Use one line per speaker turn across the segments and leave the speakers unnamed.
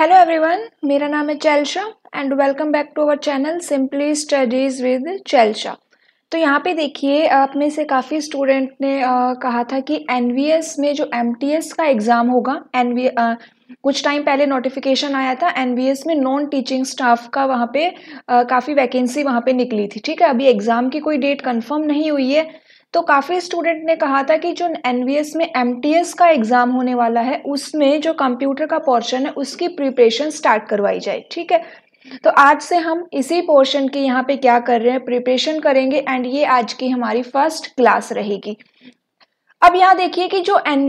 Hello everyone मेरा नाम है Chailsha and welcome back to our channel simply studies with Chailsha तो यहाँ पे देखिए आप में से काफ़ी स्टूडेंट ने आ, कहा था कि एन में जो एम का एग्ज़ाम होगा एन कुछ टाइम पहले नोटिफिकेशन आया था एन में नॉन टीचिंग स्टाफ का वहाँ पे काफ़ी वैकेंसी वहाँ पे निकली थी ठीक है अभी एग्ज़ाम की कोई डेट कंफर्म नहीं हुई है तो काफ़ी स्टूडेंट ने कहा था कि जो एन में एम का एग्ज़ाम होने वाला है उसमें जो कंप्यूटर का पोर्शन है उसकी प्रिपरेशन स्टार्ट करवाई जाए ठीक है तो आज से हम इसी पोर्शन के यहाँ पे क्या कर रहे हैं प्रिपरेशन करेंगे एंड ये आज की हमारी फर्स्ट क्लास रहेगी अब यहाँ देखिए कि जो एन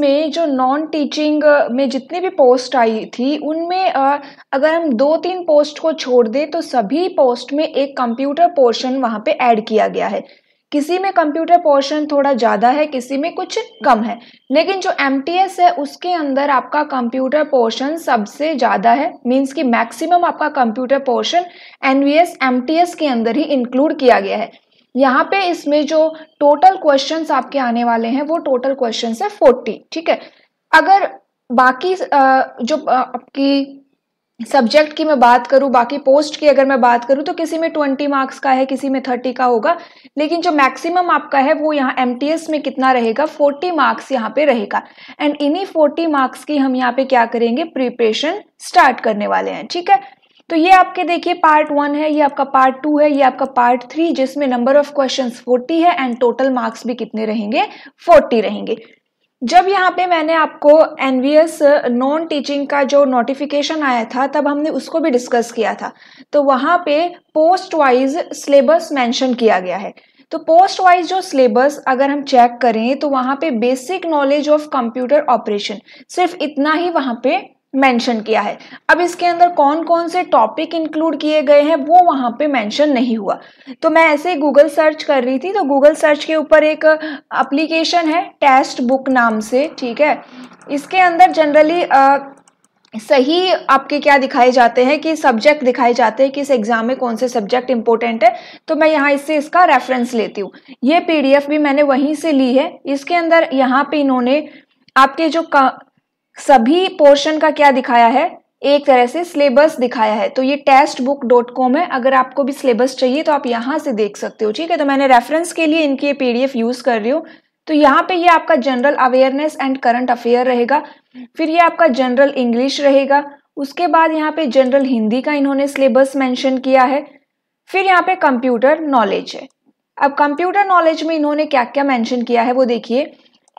में जो नॉन टीचिंग में जितनी भी पोस्ट आई थी उनमें अगर हम दो तीन पोस्ट को छोड़ दें तो सभी पोस्ट में एक कंप्यूटर पोर्शन वहाँ पे ऐड किया गया है किसी में कंप्यूटर पोर्शन थोड़ा ज़्यादा है किसी में कुछ कम है लेकिन जो एम है उसके अंदर आपका कंप्यूटर पोर्शन सबसे ज़्यादा है मीन्स कि मैक्सिमम आपका कंप्यूटर पोर्शन एन वी के अंदर ही इंक्लूड किया गया है यहाँ पे इसमें जो टोटल क्वेश्चंस आपके आने वाले हैं वो टोटल क्वेश्चंस है फोर्टी ठीक है अगर बाकी जो आपकी सब्जेक्ट की मैं बात करूं बाकी पोस्ट की अगर मैं बात करूं तो किसी में ट्वेंटी मार्क्स का है किसी में थर्टी का होगा लेकिन जो मैक्सिमम आपका है वो यहाँ एम में कितना रहेगा फोर्टी मार्क्स यहाँ पे रहेगा एंड इन्हीं फोर्टी मार्क्स की हम यहाँ पे क्या करेंगे प्रिपरेशन स्टार्ट करने वाले हैं ठीक है तो ये आपके देखिए पार्ट वन है ये आपका पार्ट टू है ये आपका पार्ट थ्री जिसमें नंबर ऑफ क्वेश्चन फोर्टी है एंड टोटल मार्क्स भी कितने रहेंगे फोर्टी रहेंगे जब यहाँ पे मैंने आपको एस नॉन टीचिंग का जो नोटिफिकेशन आया था तब हमने उसको भी डिस्कस किया था तो वहाँ पे पोस्ट वाइज सिलेबस मेंशन किया गया है तो पोस्ट वाइज जो सिलेबस अगर हम चेक करें तो वहाँ पे basic knowledge of computer operation सिर्फ इतना ही वहाँ पे मेंशन किया है अब इसके अंदर कौन कौन से टॉपिक इंक्लूड किए गए हैं वो वहाँ पे मेंशन नहीं हुआ तो मैं ऐसे गूगल सर्च कर रही थी तो गूगल सर्च के ऊपर एक अप्लीकेशन है टेस्ट बुक नाम से ठीक है इसके अंदर जनरली सही आपके क्या दिखाए जाते हैं कि सब्जेक्ट दिखाए जाते हैं कि इस एग्ज़ाम में कौन से सब्जेक्ट इंपॉर्टेंट है तो मैं यहाँ इससे इसका रेफरेंस लेती हूँ ये पी भी मैंने वहीं से ली है इसके अंदर यहाँ पे इन्होंने आपके जो सभी पोर्शन का क्या दिखाया है एक तरह से सिलेबस दिखाया है तो ये टेस्ट बुक डॉट कॉम है अगर आपको भी सिलेबस चाहिए तो आप यहाँ से देख सकते हो ठीक है तो मैंने रेफरेंस के लिए इनके पीडीएफ यूज कर रही हूँ तो यहाँ पे ये आपका general awareness and current affair रहेगा फिर ये आपका जनरल इंग्लिश रहेगा उसके बाद यहाँ पे जनरल हिंदी का इन्होंने सिलेबस मेंशन किया है फिर यहाँ पे कंप्यूटर नॉलेज है अब कंप्यूटर नॉलेज में इन्होंने क्या क्या मेंशन किया है वो देखिए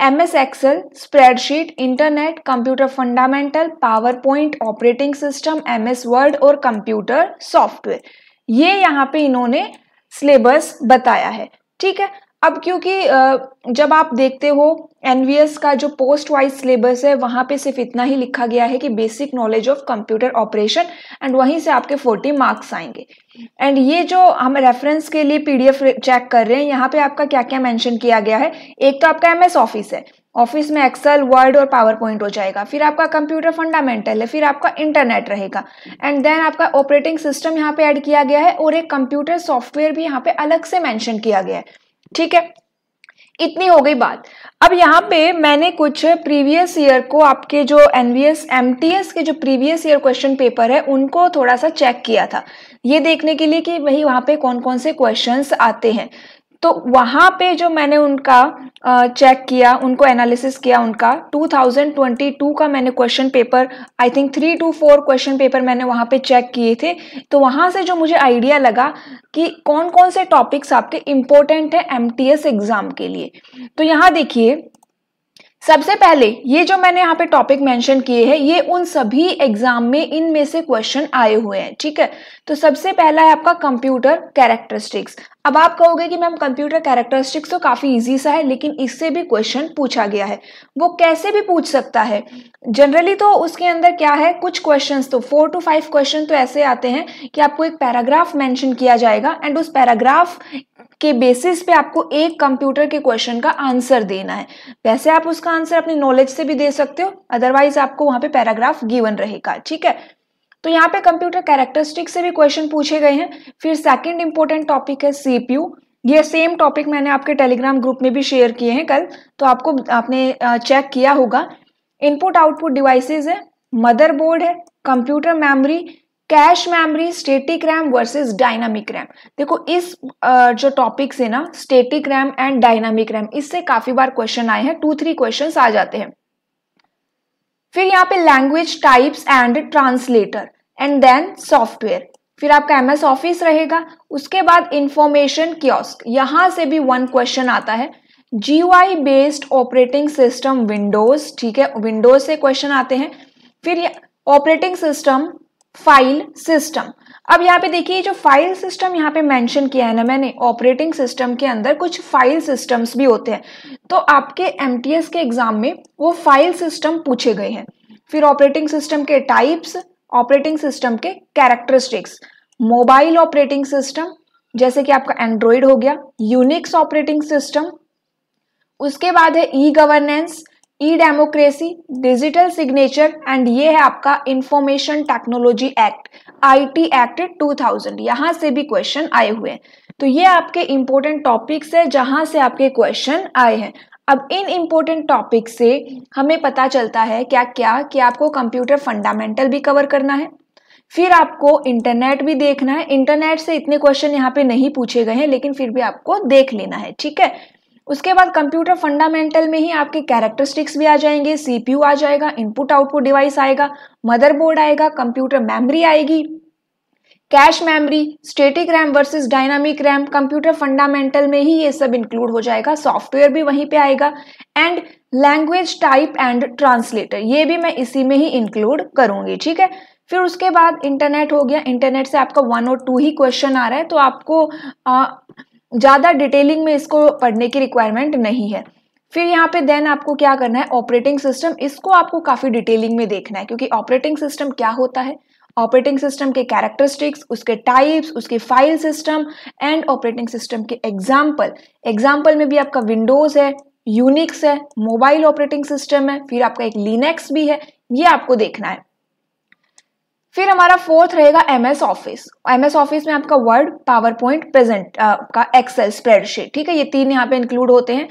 M S Excel spreadsheet internet computer fundamental power point operating system M S Word और कंप्यूटर सॉफ्टवेयर ये यहाँ पे इन्होंने सिलेबस बताया है ठीक है अब क्योंकि जब आप देखते हो एनवीएस का जो पोस्ट वाइज सिलेबस है वहाँ पे सिर्फ इतना ही लिखा गया है कि basic knowledge of computer operation and वहीं से आपके 40 मार्क्स आएंगे एंड ये जो हम रेफरेंस के लिए पीडीएफ चेक कर रहे हैं यहाँ पे आपका क्या क्या मेंशन किया गया है एक तो आपका एमएस ऑफिस है ऑफिस में एक्सेल वर्ड और पावर पॉइंट हो जाएगा फिर आपका कंप्यूटर फंडामेंटल है फिर आपका इंटरनेट रहेगा एंड देन आपका ऑपरेटिंग सिस्टम यहाँ पे ऐड किया गया है और एक कंप्यूटर सॉफ्टवेयर भी यहाँ पे अलग से मैंशन किया गया है ठीक है इतनी हो गई बात अब यहाँ पे मैंने कुछ प्रीवियस ईयर को आपके जो एनवीएस एमटीएस के जो प्रीवियस ईयर क्वेश्चन पेपर है उनको थोड़ा सा चेक किया था ये देखने के लिए कि वही वहाँ पे कौन कौन से क्वेश्चंस आते हैं तो वहाँ पे जो मैंने उनका चेक किया उनको एनालिसिस किया उनका 2022 का मैंने question paper I think three two four question paper मैंने वहाँ पे चेक किए थे तो वहाँ से जो मुझे आइडिया लगा कि कौन कौन से टॉपिक्स आपके इम्पोर्टेंट हैं एम एग्ज़ाम के लिए तो यहाँ देखिए सबसे पहले ये जो मैंने यहाँ पे टॉपिक मेंशन किए हैं ये उन सभी एग्जाम में इनमें से क्वेश्चन आए हुए हैं ठीक है तो सबसे पहला है आपका कंप्यूटर कैरेक्टरिस्टिक्स अब आप कहोगे कि मैम कंप्यूटर कैरेक्टरिस्टिक्स तो काफ़ी इजी सा है लेकिन इससे भी क्वेश्चन पूछा गया है वो कैसे भी पूछ सकता है जनरली तो उसके अंदर क्या है कुछ क्वेश्चन तो फोर टू फाइव क्वेश्चन तो ऐसे आते हैं कि आपको एक पैराग्राफ मैंशन किया जाएगा एंड उस पैराग्राफ के बेसिस पे आपको एक कंप्यूटर के क्वेश्चन का आंसर देना है वैसे आप उसका आंसर अपनी नॉलेज से भी दे सकते हो अदरवाइज आपको वहां पे पैराग्राफ गिवन रहेगा ठीक है तो यहाँ पे कंप्यूटर कैरेक्टरिस्टिक से भी क्वेश्चन पूछे गए हैं फिर सेकंड इंपॉर्टेंट टॉपिक है सीपीयू ये सेम टॉपिक मैंने आपके टेलीग्राम ग्रुप में भी शेयर किए हैं कल तो आपको आपने चेक किया होगा इनपुट आउटपुट डिवाइसेज है मदरबोर्ड है computer memory cache memory static RAM versus dynamic RAM देखो इस जो टॉपिक से ना static RAM and dynamic RAM इससे काफी बार क्वेश्चन आए हैं टू थ्री क्वेश्चन आ जाते हैं फिर यहाँ पे language types and translator and then software फिर आपका एमएस ऑफिस रहेगा उसके बाद इंफॉर्मेशन क्योस्क यहां से भी वन क्वेश्चन आता है जी बेस्ड ऑपरेटिंग सिस्टम विंडोज ठीक है विंडोज से क्वेश्चन आते हैं फिर ऑपरेटिंग सिस्टम फाइल सिस्टम अब यहाँ पे देखिए जो फाइल सिस्टम यहाँ पे मेंशन किया है ना मैंने ऑपरेटिंग सिस्टम के अंदर कुछ फाइल सिस्टम्स भी होते हैं तो आपके एम के एग्जाम में वो फाइल सिस्टम पूछे गए हैं फिर ऑपरेटिंग सिस्टम के टाइप्स ऑपरेटिंग सिस्टम के कैरेक्टरिस्टिक्स मोबाइल ऑपरेटिंग सिस्टम जैसे कि आपका एंड्रॉयड हो गया यूनिक्स ऑपरेटिंग सिस्टम उसके बाद है e governance e democracy digital signature and ये है आपका information technology act IT act 2000 यहाँ से भी क्वेश्चन आए हुए हैं तो ये आपके इंपॉर्टेंट टॉपिक्स है जहां से आपके क्वेश्चन आए हैं अब इन इम्पोर्टेंट टॉपिक से हमें पता चलता है क्या क्या कि आपको कंप्यूटर फंडामेंटल भी कवर करना है फिर आपको इंटरनेट भी देखना है इंटरनेट से इतने क्वेश्चन यहाँ पे नहीं पूछे गए हैं लेकिन फिर भी आपको देख लेना है ठीक है उसके बाद कंप्यूटर फंडामेंटल में ही आपके कैरेक्टरिस्टिक्स भी आ जाएंगे सीपीयू आ जाएगा इनपुट आउटपुट डिवाइस आएगा मदरबोर्ड आएगा कंप्यूटर मेमोरी आएगी cache memory static RAM versus dynamic RAM computer fundamental में ही ये सब इंक्लूड हो जाएगा सॉफ्टवेयर भी वहीं पे आएगा and language type and translator ये भी मैं इसी में ही इंक्लूड करूंगी ठीक है फिर उसके बाद इंटरनेट हो गया इंटरनेट से आपका वन और टू ही क्वेश्चन आ रहा है तो आपको आ, ज़्यादा डिटेलिंग में इसको पढ़ने की रिक्वायरमेंट नहीं है फिर यहाँ पे देन आपको क्या करना है ऑपरेटिंग सिस्टम इसको आपको काफ़ी डिटेलिंग में देखना है क्योंकि ऑपरेटिंग सिस्टम क्या होता है ऑपरेटिंग सिस्टम के कैरेक्टरिस्टिक्स उसके टाइप्स उसके file system and operating system के एग्जाम्पल एग्जाम्पल में भी आपका विंडोज़ है यूनिक्स है मोबाइल ऑपरेटिंग सिस्टम है फिर आपका एक लिनेक्स भी है ये आपको देखना है फिर हमारा फोर्थ रहेगा M S office M S office में आपका वर्ड पावर पॉइंट प्रेजेंट आपका एक्सेल स्प्रेडशीट ठीक है ये तीन यहाँ पे इंक्लूड होते हैं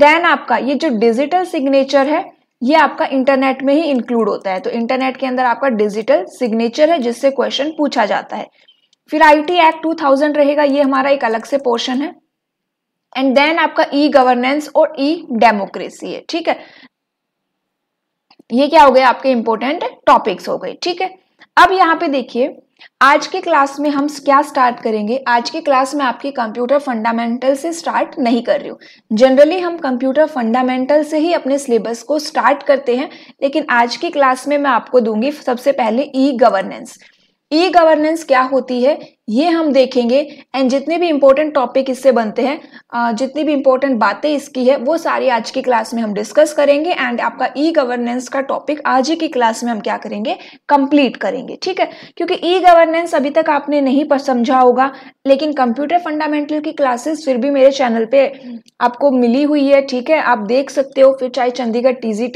देन आपका ये जो डिजिटल सिग्नेचर है ये आपका इंटरनेट में ही इंक्लूड होता है तो इंटरनेट के अंदर आपका डिजिटल सिग्नेचर है जिससे क्वेश्चन पूछा जाता है फिर आईटी एक्ट 2000 रहेगा ये हमारा एक अलग से पोर्शन है एंड देन आपका ई गवर्नेंस और ई डेमोक्रेसी है ठीक है ये क्या हो गया आपके इंपोर्टेंट टॉपिक्स हो गए ठीक है अब यहाँ पे देखिए आज के क्लास में हम क्या स्टार्ट करेंगे आज के क्लास में आपकी कंप्यूटर फंडामेंटल से स्टार्ट नहीं कर रही हूँ जनरली हम कंप्यूटर फंडामेंटल से ही अपने सिलेबस को स्टार्ट करते हैं लेकिन आज की क्लास में मैं आपको दूंगी सबसे पहले ई गवर्नेंस ई गवर्नेंस क्या होती है ये हम देखेंगे एंड जितने भी इम्पोर्टेंट टॉपिक इससे बनते हैं जितनी भी इम्पोर्टेंट बातें इसकी है वो सारी आज की क्लास में हम डिस्कस करेंगे एंड आपका ई गवर्नेंस का टॉपिक आज ही की क्लास में हम क्या करेंगे कंप्लीट करेंगे ठीक है क्योंकि ई गवर्नेंस अभी तक आपने नहीं पर समझा होगा लेकिन कंप्यूटर फंडामेंटल की क्लासेस फिर भी मेरे चैनल पे आपको मिली हुई है ठीक है आप देख सकते हो फिर चाहे चंडीगढ़ टी जी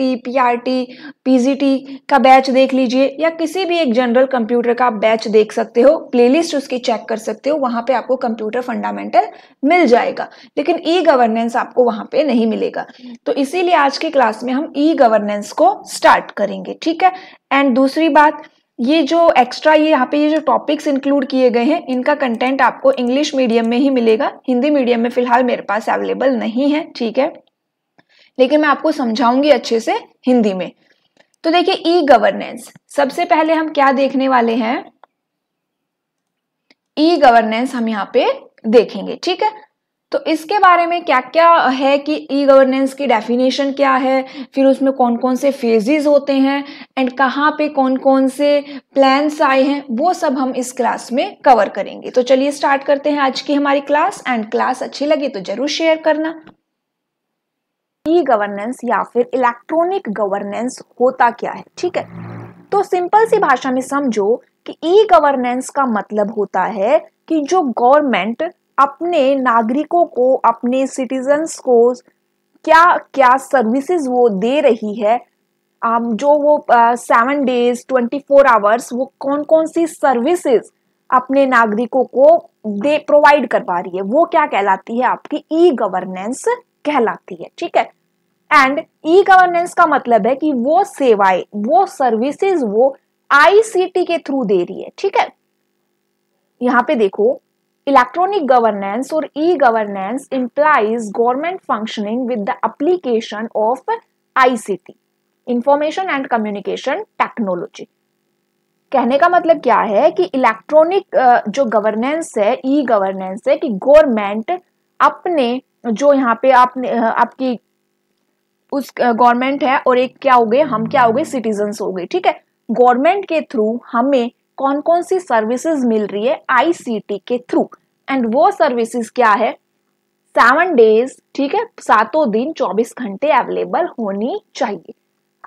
टी का बैच देख लीजिए या किसी भी एक जनरल कंप्यूटर का आप बैच देख सकते हो प्ले उसकी चेक कर सकते हो वहां पे आपको कंप्यूटर फंडामेंटल मिल जाएगा लेकिन ई e गवर्नेंस आपको वहां पे नहीं मिलेगा तो इसीलिए आज की क्लास में हम ई e गवर्नेंस को स्टार्ट करेंगे ठीक है एंड दूसरी बात ये जो एक्स्ट्रा ये यहाँ पे ये जो टॉपिक्स इंक्लूड किए गए हैं इनका कंटेंट आपको इंग्लिश मीडियम में ही मिलेगा हिंदी मीडियम में फिलहाल मेरे पास अवेलेबल नहीं है ठीक है लेकिन मैं आपको समझाऊंगी अच्छे से हिंदी में तो देखिए ई गवर्नेंस सबसे पहले हम क्या देखने वाले हैं ई e गवर्नेंस हम यहाँ पे देखेंगे ठीक है तो इसके बारे में क्या क्या है कि ई e गवर्नेंस की डेफिनेशन क्या है फिर उसमें कौन कौन से फेजेस होते हैं एंड कहाँ पे कौन कौन से प्लान्स आए हैं वो सब हम इस क्लास में कवर करेंगे तो चलिए स्टार्ट करते हैं आज की हमारी क्लास एंड क्लास अच्छी लगी तो जरूर शेयर करना ई e गवर्नेंस या फिर इलेक्ट्रॉनिक गवर्नेंस होता क्या है ठीक है तो सिंपल सी भाषा में समझो कि ई गवर्नेंस का मतलब होता है कि जो गवर्नमेंट अपने नागरिकों को अपने सिटीजन्स को क्या क्या सर्विसेज वो दे रही है um, जो वो seven days twenty four hours वो कौन कौन सी सर्विसेज अपने नागरिकों को दे प्रोवाइड कर पा रही है वो क्या कहलाती है आपकी ई गवर्नेंस कहलाती है ठीक है एंड ई गवर्नेंस का मतलब है कि वो सेवाएं वो सर्विसेज वो आईसीटी के थ्रू दे रही है ठीक है यहां पे देखो इलेक्ट्रॉनिक गवर्नेंस और e governance implies government functioning with the application of ICT information and communication technology कहने का मतलब क्या है कि इलेक्ट्रॉनिक जो गवर्नेंस है ई गवर्नेंस है कि गवर्नमेंट अपने जो यहाँ पे आपने आपकी उस गवर्नमेंट है और एक क्या हो गए हम क्या हो गए सिटीजन हो गए ठीक है गवर्नमेंट के थ्रू हमें कौन कौन सी सर्विसेज मिल रही है आईसीटी के थ्रू एंड वो सर्विसेज क्या है सेवन डेज ठीक है सातों दिन चौबीस घंटे अवेलेबल होनी चाहिए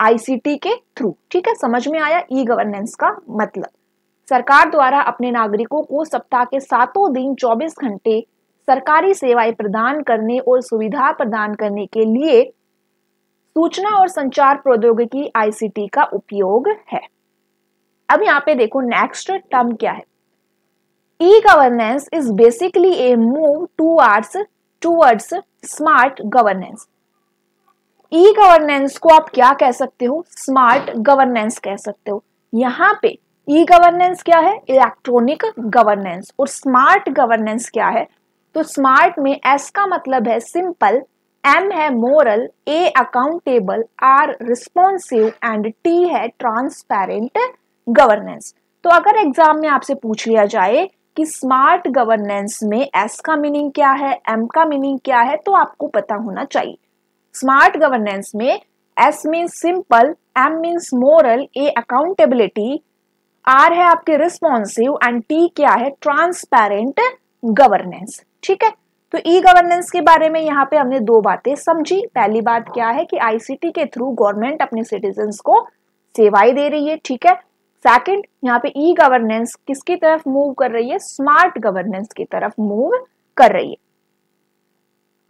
आईसीटी के थ्रू ठीक है समझ में आया ई गवर्नेंस का मतलब सरकार द्वारा अपने नागरिकों को सप्ताह के सातों दिन चौबीस घंटे सरकारी सेवाएं प्रदान करने और सुविधा प्रदान करने के लिए सूचना और संचार प्रौद्योगिकी आईसीटी का उपयोग है अब यहाँ पे देखो नेक्स्ट टर्म क्या है e governance is basically a move to arts towards smart governance e governance को आप क्या कह सकते हो स्मार्ट गवर्नेंस कह सकते हो यहाँ पे ई गवर्नेंस क्या है इलेक्ट्रॉनिक गवर्नेंस और स्मार्ट गवर्नेंस क्या है तो स्मार्ट में एस का मतलब है सिंपल एम है moral A accountable R responsive and T है ट्रांसपेरेंट गवर्नेंस तो अगर एग्जाम में आपसे पूछ लिया जाए कि स्मार्ट गवर्नेंस में एस का मीनिंग क्या है एम का मीनिंग क्या है तो आपको पता होना चाहिए स्मार्ट गवर्नेंस में S means simple M means moral A accountability R है आपके रिस्पॉन्सिव एंड टी क्या है ट्रांसपेरेंट गवर्नेंस ठीक है तो ई गवर्नेंस के बारे में यहाँ पे हमने दो बातें समझी पहली बात क्या है कि आईसीटी के थ्रू गवर्नमेंट अपने सिटीजन को सेवाएं दे रही है ठीक है सेकंड यहाँ पे ई e गवर्नेंस किसकी तरफ मूव कर रही है स्मार्ट गवर्नेंस की तरफ मूव कर रही है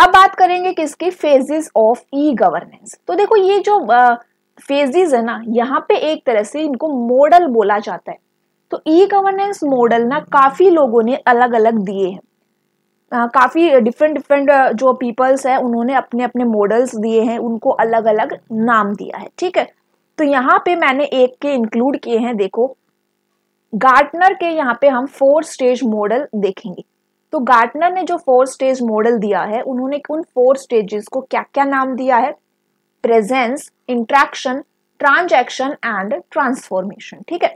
अब बात करेंगे किसकी फेजेस ऑफ ई गवर्नेंस तो देखो ये जो फेजेस है ना यहाँ पे एक तरह से इनको मॉडल बोला जाता है तो ई गवर्नेंस मॉडल ना काफी लोगों ने अलग अलग दिए हैं काफ़ी डिफरेंट डिफरेंट जो पीपल्स हैं उन्होंने अपने अपने मॉडल्स दिए हैं उनको अलग अलग नाम दिया है ठीक है तो यहाँ पे मैंने एक के इंक्लूड किए हैं देखो गार्टनर के यहाँ पे हम फोर स्टेज मॉडल देखेंगे तो गार्टनर ने जो फोर स्टेज मॉडल दिया है उन्होंने उन फोर स्टेजेस को क्या क्या नाम दिया है presence interaction transaction and transformation ठीक है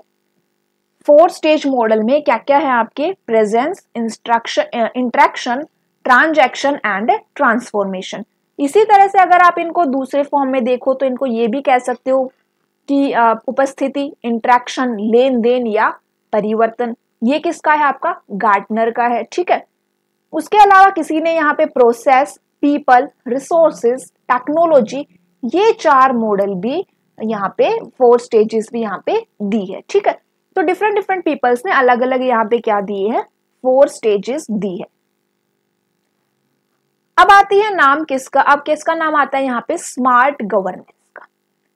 फोर स्टेज मॉडल में क्या क्या है आपके presence instruction interaction transaction and transformation इसी तरह से अगर आप इनको दूसरे फॉर्म में देखो तो इनको ये भी कह सकते हो की उपस्थिति इंट्रैक्शन लेन देन या परिवर्तन ये किसका है आपका गार्टनर का है ठीक है उसके अलावा किसी ने यहाँ पे प्रोसेस पीपल रिसोर्सेस टेक्नोलॉजी ये चार मॉडल भी यहाँ पे फोर स्टेजेस भी यहाँ पे दी है ठीक है तो डिफरेंट डिफरेंट पीपल्स ने अलग अलग यहाँ पे क्या दिए है फोर स्टेजेस दी है अब आती है नाम किसका अब किसका नाम आता है यहाँ पे स्मार्ट गवर्नेंस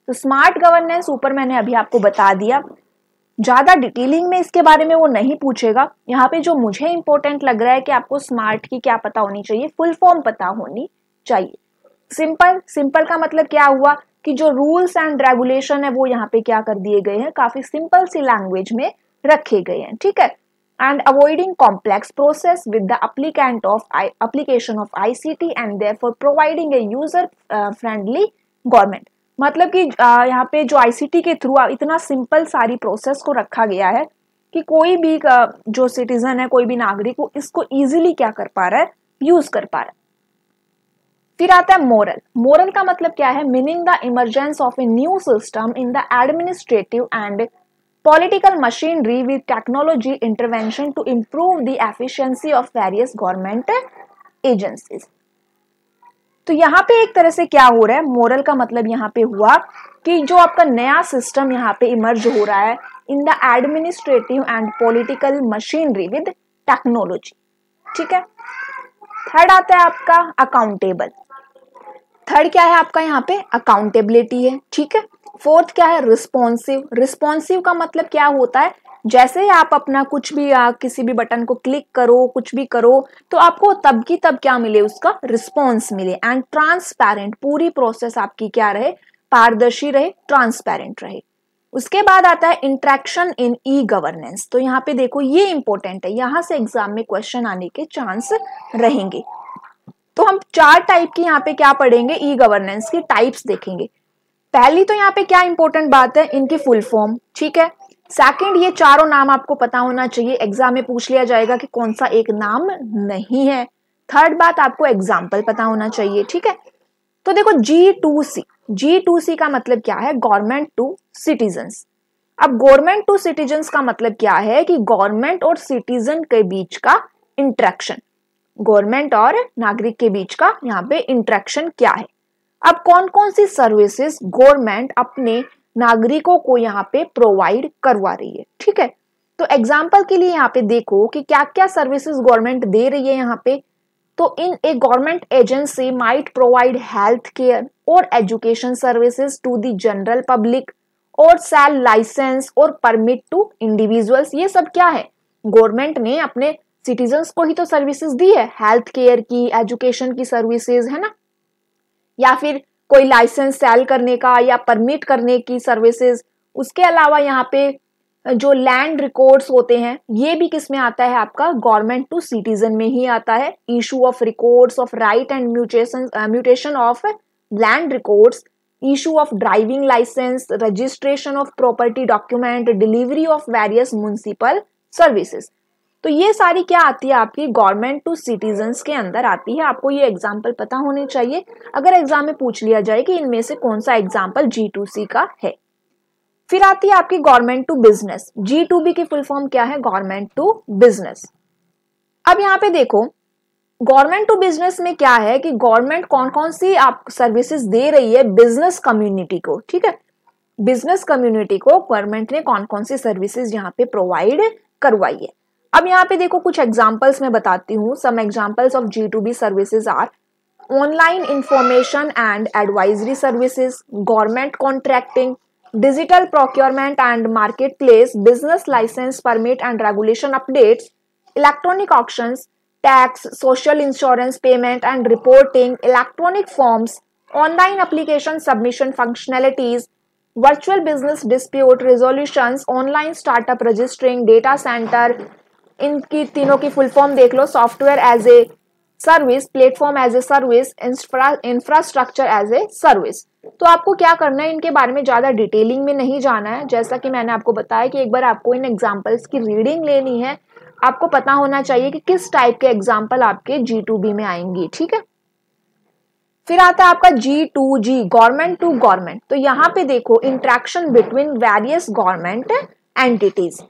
तो स्मार्ट गवर्नेंस ऊपर मैंने अभी आपको बता दिया ज़्यादा डिटेलिंग में इसके बारे में वो नहीं पूछेगा यहाँ पे जो मुझे इंपॉर्टेंट लग रहा है कि आपको स्मार्ट की क्या पता होनी चाहिए फुल फॉर्म पता होनी चाहिए सिंपल सिंपल का मतलब क्या हुआ कि जो रूल्स एंड रेगुलेशन है वो यहाँ पे क्या कर दिए गए हैं काफी सिंपल सी लैंग्वेज में रखे गए हैं ठीक है and avoiding complex process with the applicant of application of ICT and for providing a user friendly government मतलब कि यहाँ पे जो आईसीटी के थ्रू इतना सिंपल सारी प्रोसेस को रखा गया है कि कोई भी जो सिटीजन है कोई भी नागरिक वो इसको इजीली क्या कर पा रहा है यूज कर पा रहा है फिर आता है मोरल मोरल का मतलब क्या है meaning the emergence of a new system in the administrative and political machinery with technology intervention to improve the efficiency of various government agencies तो यहाँ पे एक तरह से क्या हो रहा है मोरल का मतलब यहाँ पे हुआ कि जो आपका नया सिस्टम यहाँ पे इमर्ज हो रहा है in the administrative and political machinery with technology ठीक है थर्ड आता है आपका अकाउंटेबल थर्ड क्या है आपका यहाँ पे अकाउंटेबिलिटी है ठीक है फोर्थ क्या है रिस्पॉन्सिव रिस्पॉन्सिव का मतलब क्या होता है जैसे ही आप अपना कुछ भी आ, किसी भी बटन को क्लिक करो कुछ भी करो तो आपको तब की तब क्या मिले उसका रिस्पॉन्स मिले एंड ट्रांसपेरेंट पूरी प्रोसेस आपकी क्या रहे पारदर्शी रहे ट्रांसपेरेंट रहे उसके बाद आता है इंट्रैक्शन इन ई गवर्नेंस तो यहाँ पे देखो ये इंपॉर्टेंट है यहाँ से एग्जाम में क्वेश्चन आने के चांस रहेंगे तो हम चार टाइप की यहाँ पे क्या पढ़ेंगे ई गवर्नेंस की टाइप्स देखेंगे पहली तो यहाँ पे क्या इंपॉर्टेंट बात है इनकी फुल फॉर्म ठीक है सेकंड ये चारों नाम आपको पता होना चाहिए एग्जाम में पूछ लिया जाएगा कि कौन सा एक नाम नहीं है थर्ड बात आपको एग्जाम्पल पता होना चाहिए ठीक है तो देखो जी टू सी जी टू सी का मतलब क्या है गवर्नमेंट टू सिटीजन अब गवर्नमेंट टू सिटीजन का मतलब क्या है कि गवर्नमेंट और सिटीजन के बीच का इंट्रैक्शन गवर्नमेंट और नागरिक के बीच का यहाँ पे इंट्रैक्शन क्या है अब कौन कौन सी सर्विसेज गवर्नमेंट अपने नागरिकों को यहाँ पे प्रोवाइड करवा रही है ठीक है तो एग्जाम्पल के लिए यहाँ पे देखो कि क्या क्या सर्विसेज गवर्नमेंट दे रही है यहाँ पे तो in a government agency might provide health care और education services to the general public और सेल लाइसेंस और परमिट टू इंडिविजुअल्स ये सब क्या है गवर्नमेंट ने अपने सिटीजन्स को ही तो सर्विसेज दी है हेल्थ केयर की एजुकेशन की सर्विसेज है ना या फिर कोई लाइसेंस सेल करने का या परमिट करने की सर्विसेज उसके अलावा यहाँ पे जो लैंड रिकॉर्ड्स होते हैं ये भी किस में आता है आपका गवर्नमेंट टू सिटीजन में ही आता है issue of records of right and mutation mutation of land records issue of driving license registration of property document delivery of various municipal services तो ये सारी क्या आती है आपकी गवर्नमेंट टू सिटीजन्स के अंदर आती है आपको ये एग्जाम्पल पता होने चाहिए अगर एग्जाम में पूछ लिया जाए कि इनमें से कौन सा एग्जाम्पल जी टू सी का है फिर आती है आपकी government to business G to B की फुल फॉर्म क्या है गवर्नमेंट टू बिजनेस अब यहाँ पे देखो गवर्नमेंट टू बिजनेस में क्या है कि गवर्नमेंट कौन कौन सी आप सर्विसेज दे रही है बिजनेस कम्युनिटी को ठीक है बिजनेस कम्युनिटी को गवर्नमेंट ने कौन कौन सी सर्विसेज यहाँ पे प्रोवाइड करवाई है अब यहाँ पे देखो कुछ एग्जाम्पल्स मैं बताती हूँ some examples of G to B services are online information and advisory services government contracting digital procurement and market place business license permit and regulation updates electronic option tax social insurance payment and reporting electronic forms online application submission functionalities virtual business dispute resolutions online startup registering data center इनकी तीनों की full form देख लो software as a service platform as a service infrastructure as a service तो आपको क्या करना है इनके बारे में ज़्यादा डिटेलिंग में नहीं जाना है जैसा कि मैंने आपको बताया कि एक बार आपको इन एग्जाम्पल्स की रीडिंग लेनी है आपको पता होना चाहिए कि किस टाइप के एग्जाम्पल आपके जी टू बी में आएंगी ठीक है फिर आता है आपका G to G government to government तो यहाँ पे देखो interaction between various government entities.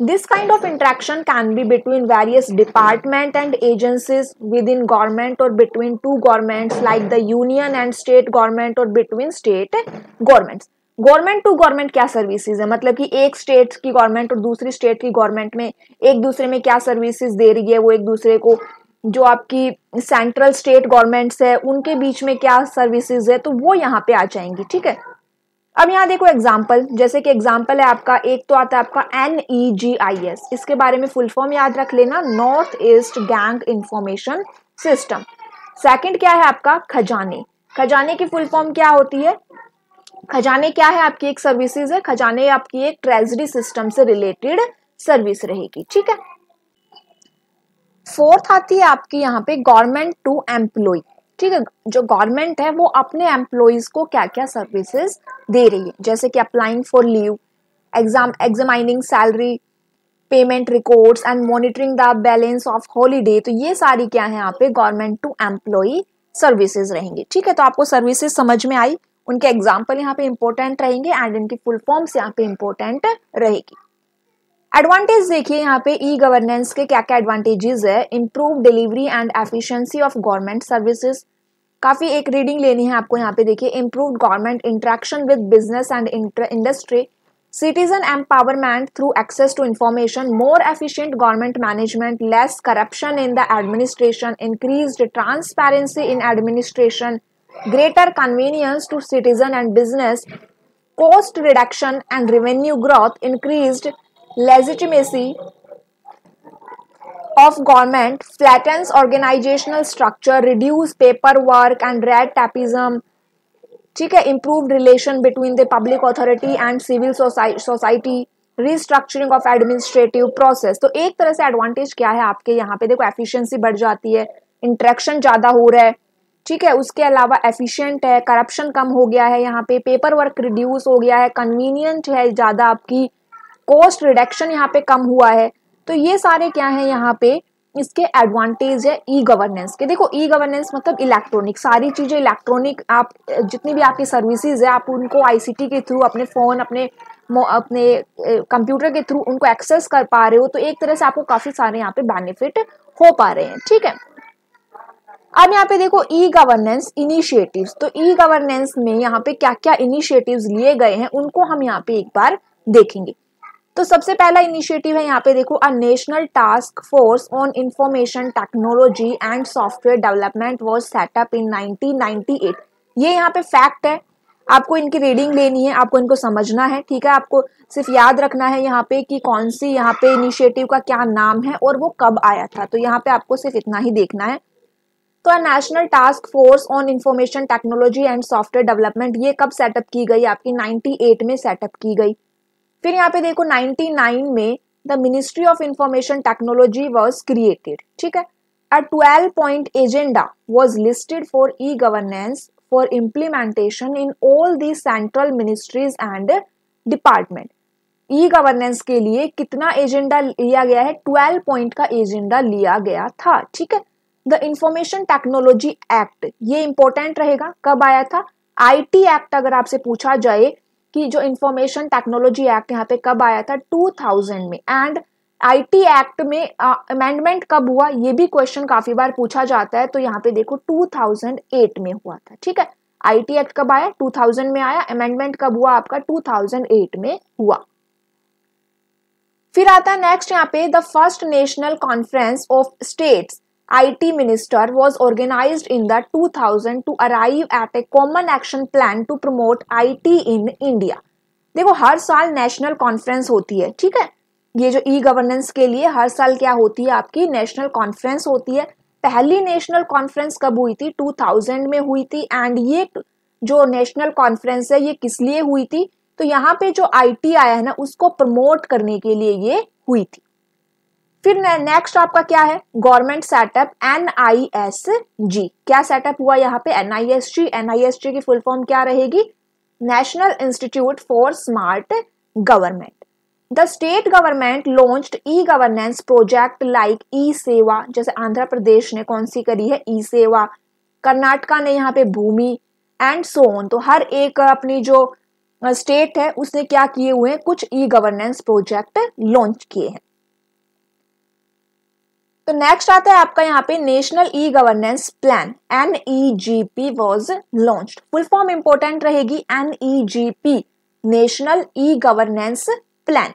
This kind of interaction can be between various department and agencies within government or between two governments like the union and state government or between state governments. Government to government क्या services है मतलब कि एक state की government और दूसरी state की government में एक दूसरे में क्या सर्विसेज दे रही है वो एक दूसरे को जो आपकी सेंट्रल स्टेट गवर्नमेंट्स है उनके बीच में क्या सर्विसेज है तो वो यहाँ पे आ जाएंगी ठीक है अब यहाँ देखो एग्जाम्पल जैसे कि एग्जाम्पल है आपका एक तो आता है आपका N E ji I S इसके बारे में फुल फॉर्म याद रख लेना north east gang information system second क्या है आपका खजाने खजाने की फुल फॉर्म क्या होती है खजाने क्या है आपकी एक सर्विसेज है खजाने आपकी एक ट्रेजरी सिस्टम से रिलेटेड सर्विस रहेगी ठीक है फोर्थ आती है आपकी यहाँ पे गवर्नमेंट टू एम्प्लॉय ठीक है जो गवर्नमेंट है वो अपने एम्प्लॉयज़ को क्या क्या सर्विसेज दे रही है जैसे कि applying for leave exam examining salary payment records and monitoring the balance of holiday तो ये सारी क्या है यहाँ पे गवर्नमेंट टू एम्प्लॉई सर्विसेज रहेंगे ठीक है तो आपको सर्विसेज समझ में आई उनके एग्जाम्पल यहाँ पे इंपॉर्टेंट रहेंगे एंड इनकी फुल फॉर्म्स यहाँ पे इंपॉर्टेंट रहेगी एडवांटेज देखिए यहाँ पे ई गवर्नेंस के क्या क्या एडवांटेजेस है improve delivery and efficiency of government services काफी एक रीडिंग लेनी है आपको यहाँ पे देखिए improve government interaction with business and industry citizen empowerment through access to information more efficient government management less corruption in the administration increase transparency in administration greater convenience to citizen and business cost reduction and revenue growth increase legitimacy of government flattens organizational structure reduce paperwork and red tapism ठीक है improve relation between the public authority and civil society restructuring of administrative process तो एक तरह से advantage क्या है आपके यहाँ पे देखो एफिशिएंसी बढ़ जाती है इंट्रैक्शन ज़्यादा हो रहा है ठीक है उसके अलावा एफिशिएंट है करप्शन कम हो गया है यहाँ पे पेपर वर्क रिड्यूस हो गया है कन्वीनियंट है ज़्यादा आपकी कॉस्ट रिडक्शन यहाँ पे कम हुआ है तो ये सारे क्या है यहाँ पे इसके एडवांटेज है ई गवर्नेंस के देखो ई गवर्नेंस मतलब इलेक्ट्रॉनिक सारी चीज़ें इलेक्ट्रॉनिक आप जितनी भी आपकी सर्विसेज है आप उनको आईसीटी के थ्रू अपने फ़ोन अपने अपने कंप्यूटर के थ्रू उनको एक्सेस कर पा रहे हो तो एक तरह से आपको काफ़ी सारे यहाँ पे बेनिफिट हो पा रहे हैं ठीक है अब यहाँ पे देखो ई गवर्नेंस इनिशिएटिव तो ई गवर्नेंस में यहाँ पे क्या क्या इनिशिएटिव लिए गए हैं उनको हम यहाँ पे एक बार देखेंगे तो सबसे पहला इनिशिएटिव है यहाँ पे देखो a national task force on information technology and software development was set up in 1998 ये यहाँ पे फैक्ट है आपको इनकी रीडिंग लेनी है आपको इनको समझना है ठीक है आपको सिर्फ याद रखना है यहाँ पे कि कौन सी यहाँ पे इनिशिएटिव का क्या नाम है और वो कब आया था तो यहाँ पे आपको सिर्फ इतना ही देखना है तो a national task force on information technology and software development ये कब सेटअप की गई आपकी 98 में सेटअप की गई फिर यहाँ पे देखो 99 में the ministry of information technology was created ठीक है a 12 point agenda was listed for e governance for implementation in all the central ministries and department e governance के लिए कितना एजेंडा लिया गया है 12 पॉइंट का एजेंडा लिया गया था ठीक है द इंफॉर्मेशन टेक्नोलॉजी एक्ट ये इंपॉर्टेंट रहेगा कब आया था आईटी एक्ट अगर आपसे पूछा जाए कि जो इंफॉर्मेशन टेक्नोलॉजी एक्ट यहाँ पे कब आया था 2000 में एंड आईटी एक्ट में अमेंडमेंट uh, कब हुआ ये भी क्वेश्चन काफी बार पूछा जाता है तो यहाँ पे देखो 2008 में हुआ था ठीक है आईटी एक्ट कब आया 2000 में आया अमेंडमेंट कब हुआ आपका 2008 में हुआ फिर आता है नेक्स्ट यहाँ पे the first national conference of states IT minister was organized in the 2000 to arrive at a common action plan to promote IT in India. देखो हर साल नेशनल कॉन्फ्रेंस होती है ठीक है ये जो ई e गवर्नेंस के लिए हर साल क्या होती है आपकी नेशनल कॉन्फ्रेंस होती है पहली नेशनल कॉन्फ्रेंस कब हुई थी 2000 में हुई थी एंड ये जो नेशनल कॉन्फ्रेंस है ये किस लिए हुई थी तो यहाँ पे जो आईटी आया है ना उसको प्रमोट करने के लिए ये हुई थी फिर नेक्स्ट आपका क्या है government set up N I S G क्या सेटअप हुआ यहाँ पे N I S G N I S G की फुल फॉर्म क्या रहेगी national institute for smart government the state government launch e governance project like e Seva जैसे आंध्र प्रदेश ने कौन सी करी है ई सेवा कर्नाटका ने यहाँ पे भूमि एंड सोन तो हर एक अपनी जो स्टेट है उसने क्या किए हुए हैं कुछ ई गवर्नेंस प्रोजेक्ट लॉन्च किए हैं तो नेक्स्ट आता है आपका यहाँ पे national e governance plan N E G P was launch full form important रहेगी N E G P national e governance plan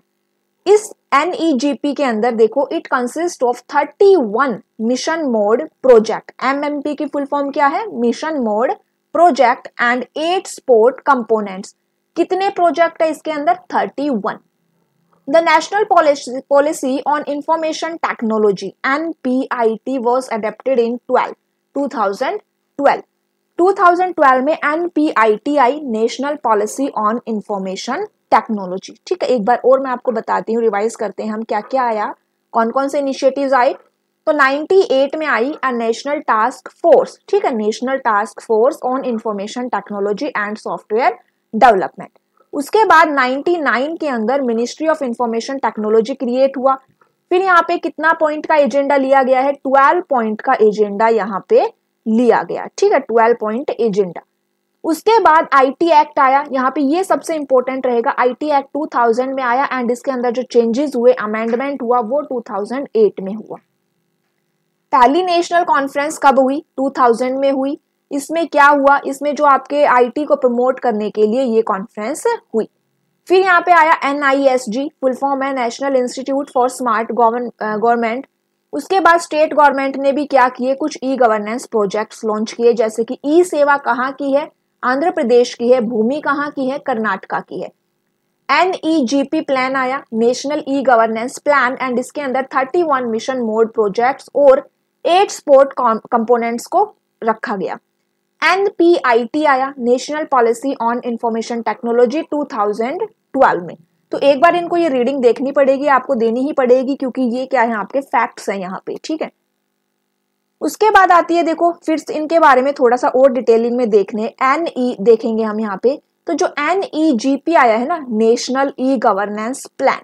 इस एन ई जी पी के अंदर देखो it consist of thirty one mission mode project M M P की full form क्या है mission mode project and eight support components कितने project है इसके अंदर thirty one The National Policy on Information Technology (NPIT) was adopted in 12, 2012. 2012 में आई national policy on information technology ठीक है एक बार और मैं आपको बताती हूँ रिवाइज करते हैं हम क्या क्या आया कौन कौन से इनिशियटिव आए तो 98 में आई अ नेशनल टास्क फोर्स ठीक है national task force on information technology and software development उसके बाद 99 के अंदर ministry of information technology create हुआ फिर यहाँ पे कितना पॉइंट का एजेंडा लिया गया है 12 पॉइंट का एजेंडा यहाँ पे लिया गया ठीक है 12 पॉइंट एजेंडा उसके बाद आईटी एक्ट आया यहाँ पे ये सबसे इंपॉर्टेंट रहेगा आईटी एक्ट 2000 में आया एंड इसके अंदर जो चेंजेस हुए अमेंडमेंट हुआ वो 2008 में हुआ पहली नेशनल कॉन्फ्रेंस कब हुई 2000 में हुई इसमें क्या हुआ इसमें जो आपके आईटी को प्रमोट करने के लिए ये कॉन्फ्रेंस हुई फिर यहाँ पे आया एन फुल फॉर्म है national institute for smart government उसके बाद स्टेट गवर्नमेंट ने भी क्या किए कुछ ई गवर्नेंस प्रोजेक्ट्स लॉन्च किए जैसे कि ई सेवा कहाँ की है आंध्र प्रदेश की है भूमि कहाँ की है कर्नाटका की है एन प्लान e आया national e governance plan and इसके अंदर वन मिशन मोड प्रोजेक्ट और एट स्पोर्ट कंपोनेंट्स को रखा गया एन पी आई टी आया national policy on information technology 2012 में तो एक बार इनको ये रीडिंग देखनी पड़ेगी आपको देनी ही पड़ेगी क्योंकि ये क्या है आपके फैक्ट्स हैं यहाँ पे ठीक है उसके बाद आती है देखो फिर इनके बारे में थोड़ा सा और डिटेलिंग में देखने एन ई e देखेंगे हम यहाँ पे तो जो एन ई जी पी आया है ना नेशनल ई गवर्नेंस प्लान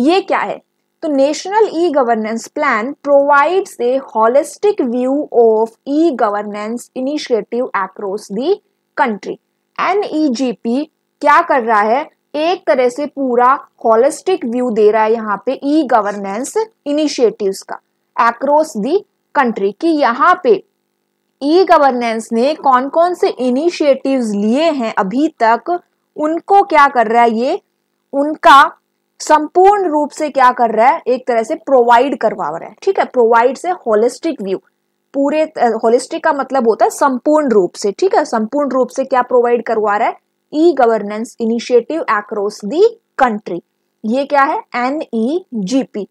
ये क्या है तो national e governance plan provides a holistic view of e governance initiative across the country NEGP क्या कर रहा है एक तरह से पूरा होलिस्टिक व्यू दे रहा है यहाँ पे ई गवर्नेंस इनिशिएटिव्स का अक्रॉस दी कंट्री कि यहाँ पे ई गवर्नेंस ने कौन कौन से इनिशिएटिव्स लिए हैं अभी तक उनको क्या कर रहा है ये उनका संपूर्ण रूप से क्या कर रहा है एक तरह से प्रोवाइड करवा रहा है ठीक है प्रोवाइड से होलिस्टिक व्यू पूरे होलिस्टिक का मतलब होता है संपूर्ण रूप से ठीक है संपूर्ण रूप से क्या प्रोवाइड करवा रहा है e governance initiative across the country ये क्या है एन ई जी पी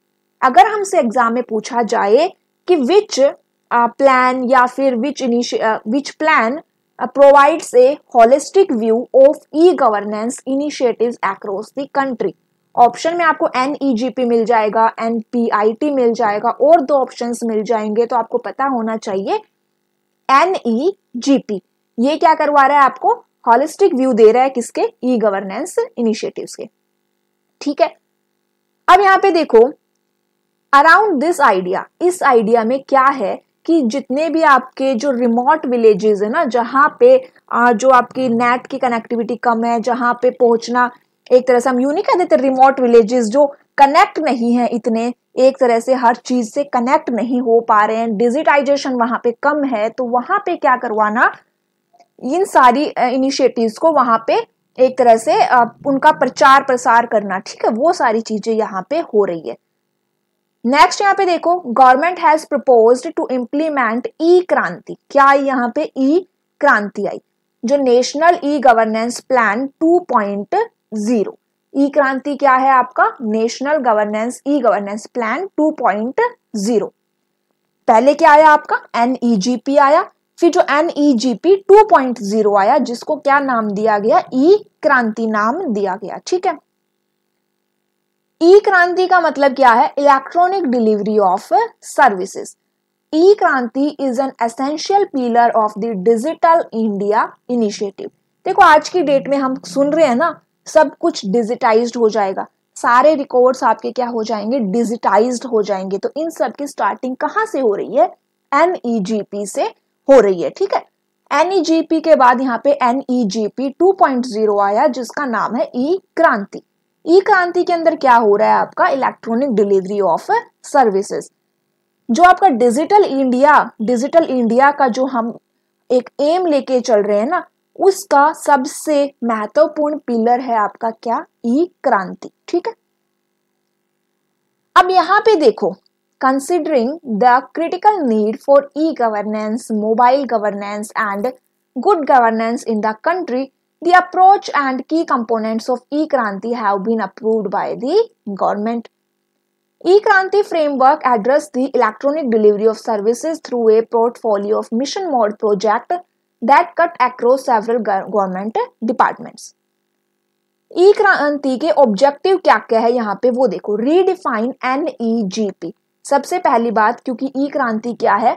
अगर हमसे एग्जाम में पूछा जाए कि विच प्लान या फिर which which plan provides a holistic view of e governance initiatives across the country option में आपको एन e मिल जाएगा एन मिल जाएगा और दो ऑप्शन मिल जाएंगे तो आपको पता होना चाहिए एन e ये क्या करवा रहा है आपको हॉलिस्टिक व्यू दे रहा है किसके ई गवर्नेंस इनिशिएटिव्स के ठीक है अब यहाँ पे देखो अराउंड दिस आइडिया इस आइडिया में क्या है कि जितने भी आपके जो रिमोट विलेजेस है ना जहां पे जो आपकी नेट की कनेक्टिविटी कम है जहां पे पहुंचना एक तरह से हम यूनिक कह देते रिमोट विलेजेस जो कनेक्ट नहीं है इतने एक तरह से हर चीज से कनेक्ट नहीं हो पा रहे हैं डिजिटाइजेशन वहां पे कम है तो वहां पे क्या करवाना इन सारी इनिशिएटिव्स को वहां पे एक तरह से उनका प्रचार प्रसार करना ठीक है वो सारी चीजें यहाँ पे हो रही है नेक्स्ट यहाँ पे देखो government has propose to implement e Kranti क्या यहाँ पे ई क्रांति आई जो national e governance plan two point zero e Kranti क्या है आपका national governance e governance plan two point zero पहले क्या आया आपका एनईजीपी e आया फिर जो NeGP e two point zero आया जिसको क्या नाम दिया गया ई क्रांति नाम दिया गया ठीक है ई क्रांति का मतलब क्या है electronic delivery of services e Kranti is an essential pillar of the digital India initiative देखो आज की डेट में हम सुन रहे हैं ना सब कुछ डिजिटाइज्ड हो जाएगा सारे रिकॉर्ड्स आपके क्या हो जाएंगे डिजिटाइज्ड हो जाएंगे तो इन सब की स्टार्टिंग कहाँ से हो रही है एन e से हो रही है ठीक है एन e के बाद यहाँ पे एन 2.0 e आया जिसका नाम है ई क्रांति ई क्रांति के अंदर क्या हो रहा है आपका इलेक्ट्रॉनिक डिलीवरी ऑफ सर्विसेज जो आपका डिजिटल इंडिया डिजिटल इंडिया का जो हम एक एम लेके चल रहे हैं ना उसका सबसे महत्वपूर्ण पिलर है आपका क्या ई क्रांति ठीक है अब यहां पे देखो considering the critical need for e governance mobile governance and good governance in the country the approach and key components of e Kranti have been approved by the government e Kranti framework address the electronic delivery of services through a portfolio of mission mode project that cut across several government departments. E Kranti um, के objective क्या क्या है यहाँ पे वो देखो redefine N E G P सबसे पहली बात क्योंकि ई क्रांति क्या है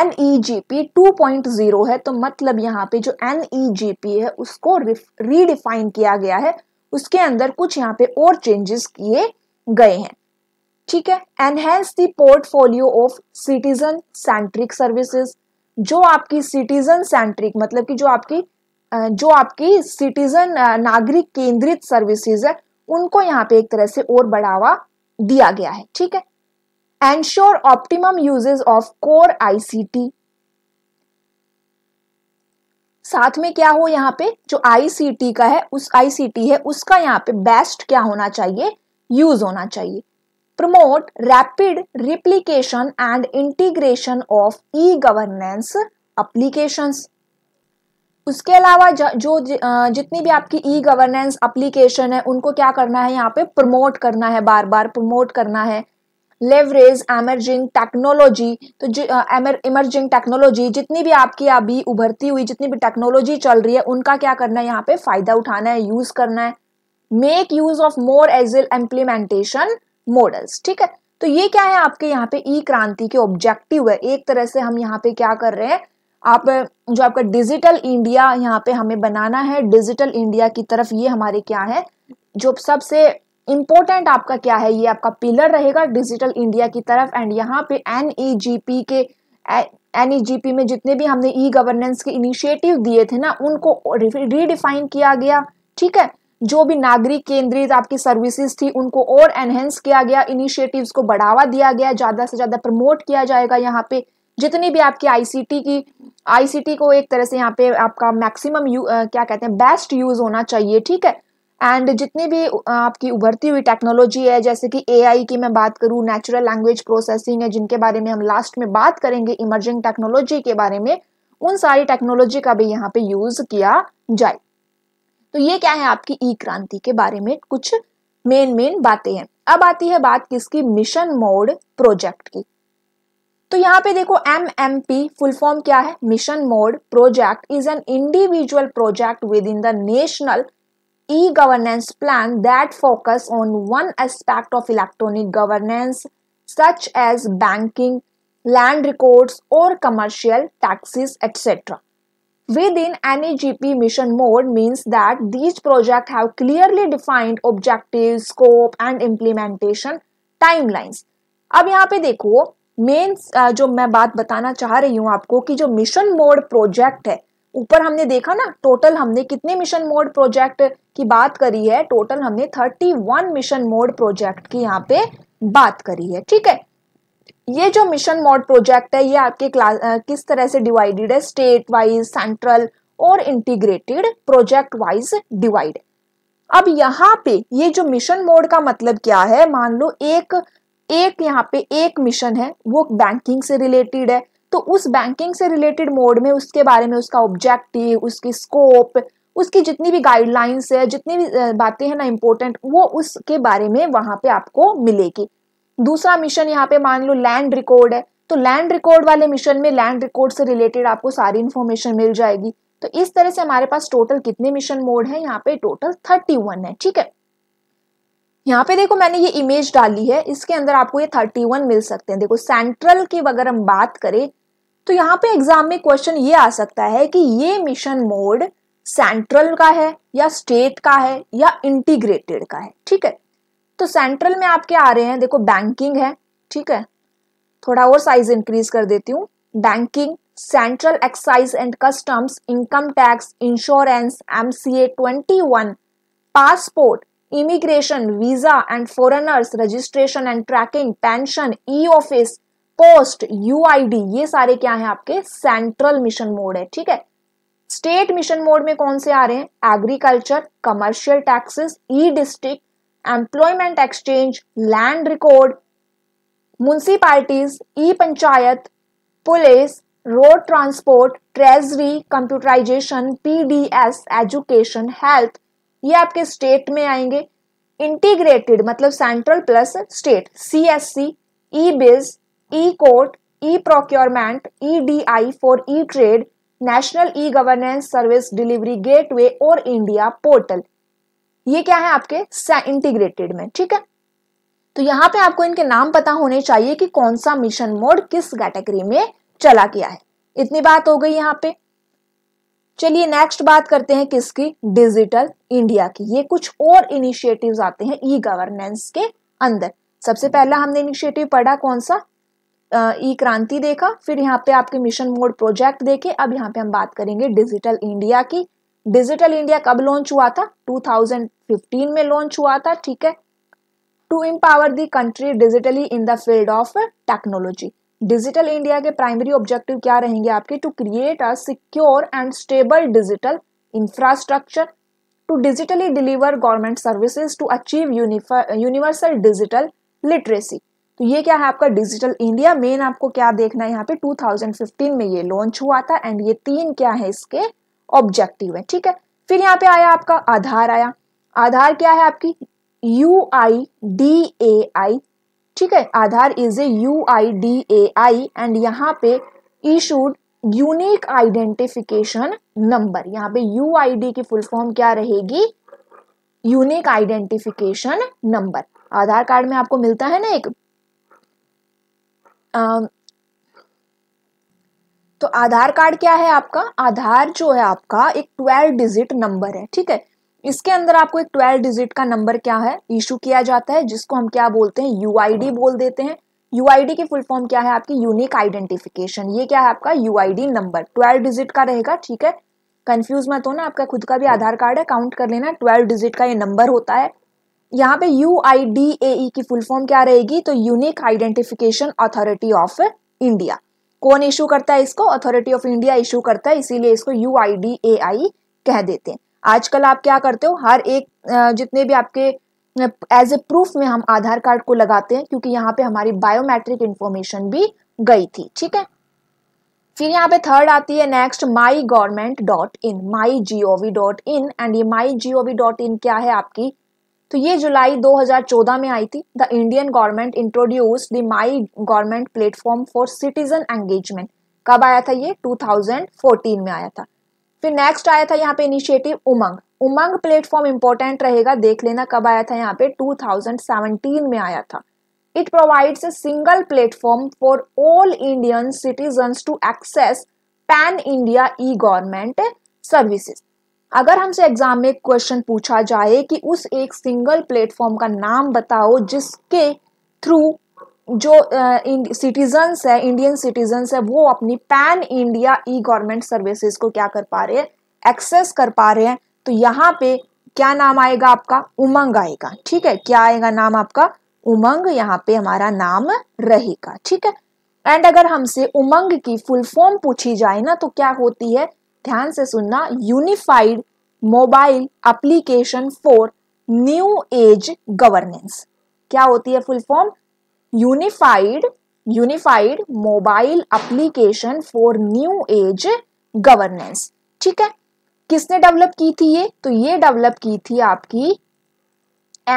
N E G P two point zero है तो मतलब यहाँ पे जो एन ई जी पी है उसको रीडिफाइन किया गया है उसके अंदर कुछ यहाँ पे और चेंजेस किए गए हैं ठीक है enhance the portfolio of citizen centric services जो आपकी सिटीजन सेंट्रिक मतलब कि जो आपकी जो आपकी सिटीजन नागरिक केंद्रित सर्विसेज है उनको यहाँ पे एक तरह से और बढ़ावा दिया गया है ठीक है ensure optimum usages of core ICT साथ में क्या हो यहाँ पे जो आईसीटी का है उस आईसीटी है उसका यहाँ पे बेस्ट क्या होना चाहिए यूज होना चाहिए promote rapid replication and integration of e-governance applications. उसके अलावा जो जितनी भी आपकी ई गवर्नेंस अप्लीकेशन है उनको क्या करना है यहाँ पे प्रमोट करना है बार बार प्रमोट करना है लेवरेज एमर्जिंग टेक्नोलॉजी तो इमर्जिंग टेक्नोलॉजी जितनी भी आपकी अभी उभरती हुई जितनी भी टेक्नोलॉजी चल रही है उनका क्या करना है यहाँ पे फायदा उठाना है यूज करना है make use of more agile implementation models ठीक है तो ये क्या है आपके यहाँ पे ई e क्रांति के ऑब्जेक्टिव है एक तरह से हम यहाँ पे क्या कर रहे हैं आप जो आपका डिजिटल इंडिया यहाँ पे हमें बनाना है डिजिटल इंडिया की तरफ ये हमारे क्या है जो सबसे इम्पोर्टेंट आपका क्या है ये आपका पिलर रहेगा डिजिटल इंडिया की तरफ एंड यहाँ पे एन e के एन e में जितने भी हमने ई गवर्नेंस के इनिशिएटिव दिए थे ना उनको रिडिफाइन किया गया ठीक है जो भी नागरिक केंद्रित आपकी सर्विसेज थी उनको और एनहेंस किया गया इनिशिएटिव्स को बढ़ावा दिया गया ज़्यादा से ज़्यादा प्रमोट किया जाएगा यहाँ पे जितनी भी आपकी आईसीटी की आईसीटी को एक तरह से यहाँ पे आपका मैक्सिमम क्या कहते हैं बेस्ट यूज़ होना चाहिए ठीक है एंड जितनी भी आपकी उभरती हुई टेक्नोलॉजी है जैसे कि एआई की मैं बात करूँ नेचुरल लैंग्वेज प्रोसेसिंग है जिनके बारे में हम लास्ट में बात करेंगे इमर्जिंग टेक्नोलॉजी के बारे में उन सारी टेक्नोलॉजी का भी यहाँ पे यूज़ किया जाए तो ये क्या है आपकी ई क्रांति के बारे में कुछ मेन मेन बातें हैं अब आती है बात किसकी मिशन मोड प्रोजेक्ट की तो यहाँ पे देखो M M P full form क्या है mission mode project is an individual project within the national e governance plan that focus on one aspect of electronic governance such as banking land records और commercial taxes etcetera Within any gp mission mode means that these project have clearly defined objectives, scope and implementation timelines. अब यहाँ पे देखो main जो मैं बात बताना चाह रही हूँ आपको कि जो मिशन मोड प्रोजेक्ट है ऊपर हमने देखा ना टोटल हमने कितने मिशन मोड प्रोजेक्ट की बात करी है टोटल हमने 31 मिशन मोड प्रोजेक्ट की यहाँ पे बात करी है ठीक है ये जो मिशन मोड प्रोजेक्ट है ये आपके क्लास किस तरह से डिवाइडेड है स्टेट वाइज सेंट्रल और इंटीग्रेटेड प्रोजेक्ट वाइज डिवाइड अब यहाँ पे ये जो मिशन मोड का मतलब क्या है मान लो एक एक यहाँ पे एक मिशन है वो बैंकिंग से रिलेटेड है तो उस बैंकिंग से रिलेटेड मोड में उसके बारे में उसका ऑब्जेक्टिव उसकी स्कोप उसकी जितनी भी गाइडलाइंस है जितनी भी बातें हैं ना इम्पोर्टेंट वो उसके बारे में वहां पे आपको मिलेगी दूसरा मिशन यहाँ पे मान लो लैंड रिकॉर्ड है तो लैंड रिकॉर्ड वाले मिशन में लैंड रिकॉर्ड से रिलेटेड आपको सारी इन्फॉर्मेशन मिल जाएगी तो इस तरह से हमारे पास टोटल कितने मिशन मोड है यहाँ पे टोटल थर्टी वन है ठीक है यहाँ पे देखो मैंने ये इमेज डाली है इसके अंदर आपको ये थर्टी वन मिल सकते हैं देखो सेंट्रल की अगर हम बात करें तो यहाँ पे एग्जाम में क्वेश्चन ये आ सकता है कि ये मिशन मोड सेंट्रल का है या स्टेट का है या इंटीग्रेटेड का है ठीक है तो सेंट्रल में आपके आ रहे हैं देखो बैंकिंग है ठीक है थोड़ा और साइज इंक्रीज कर देती हूँ banking central excise and customs income tax insurance MCA one passport immigration visa and foreigners registration and tracking pension e office post U I D ये सारे क्या है आपके सेंट्रल मिशन मोड है ठीक है स्टेट मिशन मोड में कौन से आ रहे हैं agriculture commercial taxes e district employment exchange land record municipalities e panchayat police road transport treasury computerization PDS education health ये आपके स्टेट में आएंगे इंटीग्रेटेड मतलब central plus state C S C e biz e court e procurement e D I for e trade national e governance service delivery gateway और India portal ये क्या है आपके इंटीग्रेटेड में ठीक है तो यहाँ पे आपको इनके नाम पता होने चाहिए कि कौन सा मिशन मोड किस कैटेगरी में चला गया है इतनी बात हो गई यहाँ पे चलिए नेक्स्ट बात करते हैं किसकी डिजिटल इंडिया की ये कुछ और इनिशिएटिव्स आते हैं ई गवर्नेंस के अंदर सबसे पहला हमने इनिशिएटिव पढ़ा कौन सा ई क्रांति देखा फिर यहाँ पे आपके मिशन मोड प्रोजेक्ट देखे अब यहाँ पे हम बात करेंगे डिजिटल इंडिया की डिजिटल इंडिया कब लॉन्च हुआ था 2015 में लॉन्च हुआ था ठीक है to empower the country digitally in the field of technology digital India के प्राइमरी ऑब्जेक्टिव क्या रहेंगे आपके to create a secure and stable digital infrastructure to digitally deliver government services to achieve universal digital literacy तो ये क्या है आपका digital India main आपको क्या देखना है यहाँ पे 2015 में ये लॉन्च हुआ था एंड ये तीन क्या है इसके ऑब्जेक्टिव है ठीक है फिर यहाँ पे आया आपका आधार आया आधार क्या है आपकी you I D A I ठीक है Aadhaar is a U I D A I and यहाँ पे इशूड यूनिक आइडेंटिफिकेशन नंबर यहाँ पे यू आई डी की फुल फॉर्म क्या रहेगी unique identification number Aadhaar card में आपको मिलता है ना एक आ, तो आधार कार्ड क्या है आपका आधार जो है आपका एक ट्वेल्व डिजिट नंबर है ठीक है इसके अंदर आपको एक ट्वेल्व डिजिट का नंबर क्या है इशू किया जाता है जिसको हम क्या बोलते हैं यू बोल देते हैं यू की फुल फॉर्म क्या है आपकी यूनिक आइडेंटिफिकेशन ये क्या है आपका यू नंबर ट्वेल्व डिजिट का रहेगा ठीक है कंफ्यूज मत होना आपका खुद का भी आधार कार्ड है काउंट कर लेना ट्वेल्व डिजिट का ये नंबर होता है यहाँ पे यू आई डी ए की फुल फॉर्म क्या रहेगी तो unique identification authority of India कौन इशू करता है इसको अथॉरिटी ऑफ इंडिया इशू करता है इसीलिए इसको यू आई डी ए आई कह देते हैं आजकल आप क्या करते हो हर एक जितने भी आपके एज ए प्रूफ में हम आधार कार्ड को लगाते हैं क्योंकि यहाँ पे हमारी बायोमेट्रिक इंफॉर्मेशन भी गई थी ठीक है फिर यहाँ पे थर्ड आती है next my government dot in my G O V dot in and ये my G O V dot इन क्या है आपकी तो ये जुलाई 2014 में आई थी the Indian government introduce the my government platform for citizen engagement कब आया था ये 2014 में आया था फिर नेक्स्ट आया था यहाँ पे initiative Umang Umang platform important रहेगा देख लेना कब आया था यहाँ पे 2017 में आया था it provides a single platform for all Indian citizens to access pan India e government services अगर हमसे एग्जाम में क्वेश्चन पूछा जाए कि उस एक सिंगल प्लेटफॉर्म का नाम बताओ जिसके थ्रू जो सिटीजन्स है इंडियन सिटीजन्स है वो अपनी pan India e government services को क्या कर पा रहे हैं एक्सेस कर पा रहे हैं तो यहाँ पे क्या नाम आएगा आपका उमंग आएगा ठीक है क्या आएगा नाम आपका उमंग यहाँ पे हमारा नाम रहेगा ठीक है एंड अगर हमसे उमंग की फुल फॉर्म पूछी जाए ना तो क्या होती है ध्यान से सुनना unified mobile application for new age governance क्या होती है full form unified unified mobile application for new age governance ठीक है किसने डेवलप की थी ये तो ये डेवलप की थी आपकी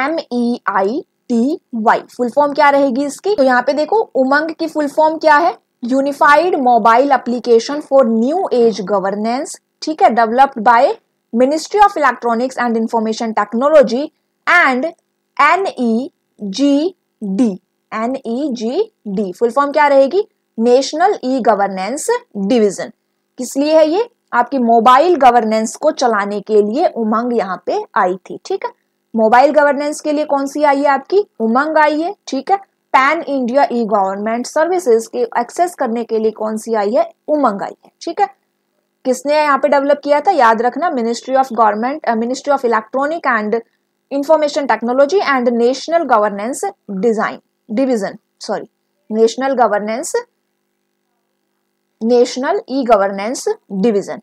M E I T Y full form क्या रहेगी इसकी तो यहाँ पे देखो उमंग की फुल फॉर्म क्या है unified mobile application for new age governance ठीक है developed by ministry of electronics and information technology and N E G D N E G D full form क्या रहेगी नेशनल ई गवर्नेंस डिविजन किस लिए है ये आपकी मोबाइल गवर्नेंस को चलाने के लिए उमंग यहाँ पे आई थी ठीक है मोबाइल गवर्नेंस के लिए कौन सी आई है आपकी उमंग आई है ठीक है pan India e government services के एक्सेस करने के लिए कौन सी आई है उमंग आई है ठीक है किसने यहाँ पे डेवलप किया था याद रखना ministry of government ministry of electronic and information technology and national governance design division sorry national governance national e governance division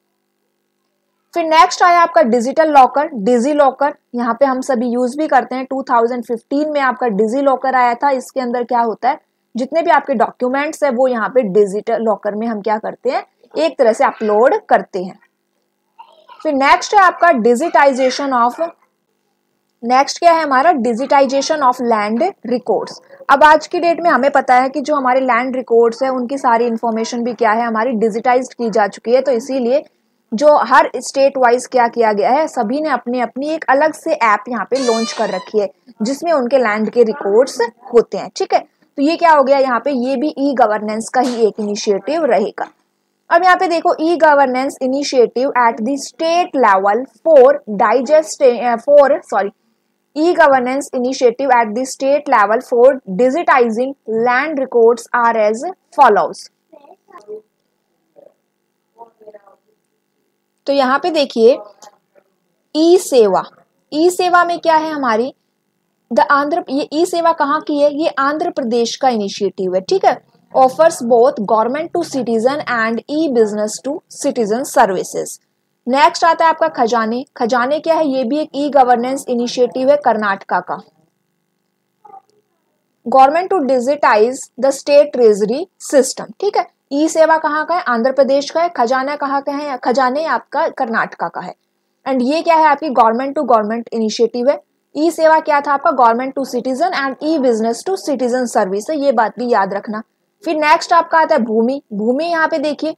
फिर नेक्स्ट आया आपका डिजिटल लॉकर डिजी लॉकर यहाँ पे हम सभी यूज भी करते हैं 2015 में आपका डिजी लॉकर आया था इसके अंदर क्या होता है जितने भी आपके डॉक्यूमेंट्स है वो यहाँ पे डिजिटल लॉकर में हम क्या करते हैं एक तरह से अपलोड करते हैं फिर नेक्स्ट है आपका डिजिटाइजेशन ऑफ नेक्स्ट क्या है हमारा डिजिटाइजेशन ऑफ लैंड रिकॉर्ड्स अब आज की डेट में हमें पता है कि जो हमारे लैंड रिकॉर्ड्स है उनकी सारी इन्फॉर्मेशन भी क्या है हमारी डिजिटाइज की जा चुकी है तो इसीलिए जो हर स्टेट वाइज क्या किया गया है सभी ने अपने अपनी एक अलग से ऐप यहाँ पे लॉन्च कर रखी है जिसमें उनके लैंड के रिकॉर्ड्स होते हैं ठीक है तो ये क्या हो गया यहाँ पे ये भी ई गवर्नेंस का ही एक इनिशिएटिव रहेगा अब यहाँ पे देखो e governance initiative at the state level for digest for sorry e-governance initiative at the state level for digitizing land records are as follows तो यहाँ पे देखिए ई सेवा ई सेवा में क्या है हमारी द आंध्र ये ई सेवा कहाँ की है ये आंध्र प्रदेश का इनिशिएटिव है ठीक है offers both government to citizen and e business to citizen services next आता है आपका खजाने खजाने क्या है ये भी एक ई गवर्नेंस इनिशिएटिव है कर्नाटका का government to digitize the state treasury system ठीक है ई सेवा कहाँ का है आंध्र प्रदेश का है खजाना कहाँ का है खजाने आपका कर्नाटका का है एंड ये क्या है आपकी गवर्नमेंट टू गवर्नमेंट इनिशिएटिव है ई सेवा क्या था आपका government to citizen and e business to citizen service है ये बात भी याद रखना फिर नेक्स्ट आपका आता है भूमि भूमि यहाँ पे देखिए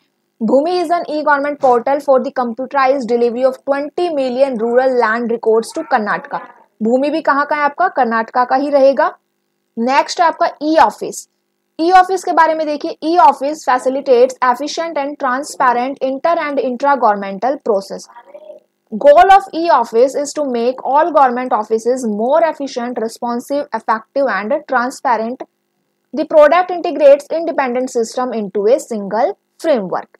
Bhoomi is an e government portal for the computerize delivery of twenty million rural land record to Karnataka Bhoomi भी कहाँ का है आपका कर्नाटका का ही रहेगा नेक्स्ट आपका ई ऑफिस ई ऑफिस के बारे में देखिए e office facilitates efficient and transparent inter and intra governmental process goal of e office is to make all government office more efficient responsive effective and transparent the product integrates independent system into a single framework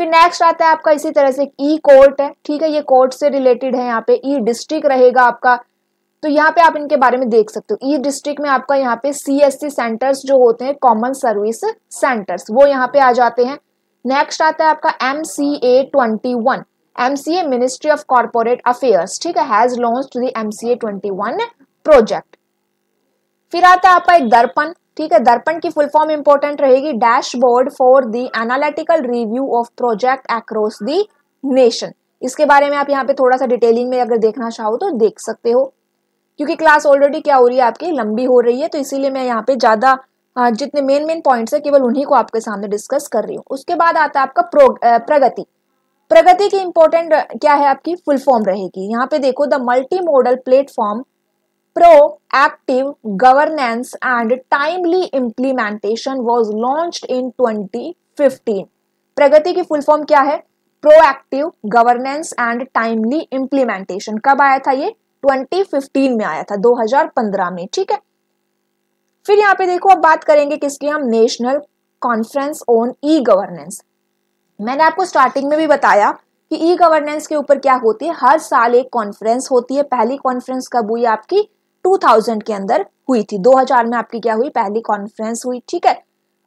फिर next आता है आपका इसी तरह से ई e court है ठीक है ये कोर्ट से रिलेटेड है यहाँ पे ई e डिस्ट्रिक्ट रहेगा आपका तो यहाँ पे आप इनके बारे में देख सकते हो ई e डिस्ट्रिक्ट में आपका यहाँ पे सी एस सी सेंटर्स जो होते हैं कॉमन सर्विस सेंटर्स वो यहाँ पे आ जाते हैं नेक्स्ट आता है आपका M C A twenty one M C A ministry of corporate affairs ठीक है has launch the M C A twenty one project फिर आता है आपका एक दर्पण ठीक है दर्पण की फुल फॉर्म इंपॉर्टेंट रहेगी dashboard for the analytical review of project across the nation इसके बारे में आप यहाँ पे थोड़ा सा डिटेलिंग में अगर देखना चाहो तो देख सकते हो क्योंकि क्लास ऑलरेडी क्या हो रही है आपकी लंबी हो रही है तो इसीलिए मैं यहाँ पे ज़्यादा हाँ, जितने मेन मेन पॉइंट्स है केवल उन्हीं को आपके सामने डिस्कस कर रही हूँ उसके बाद आता है आपका प्रगति प्रगति की इंपॉर्टेंट क्या है आपकी फुल फॉर्म रहेगी यहाँ पे देखो the multi model platform governance governance and timely implementation was launched in 2015 Pragati की फुल फॉर्म क्या है active governance and timely implementation कब आया था ये 2015 में आया था 2015 में ठीक है फिर यहाँ पे देखो अब बात करेंगे किसकी हम national conference on e governance मैंने आपको स्टार्टिंग में भी बताया कि ई गवर्नेंस के ऊपर क्या होती है हर साल एक कॉन्फ्रेंस होती है पहली कॉन्फ्रेंस कब हुई आपकी 2000 के अंदर हुई थी 2000 में आपकी क्या हुई पहली कॉन्फ्रेंस हुई ठीक है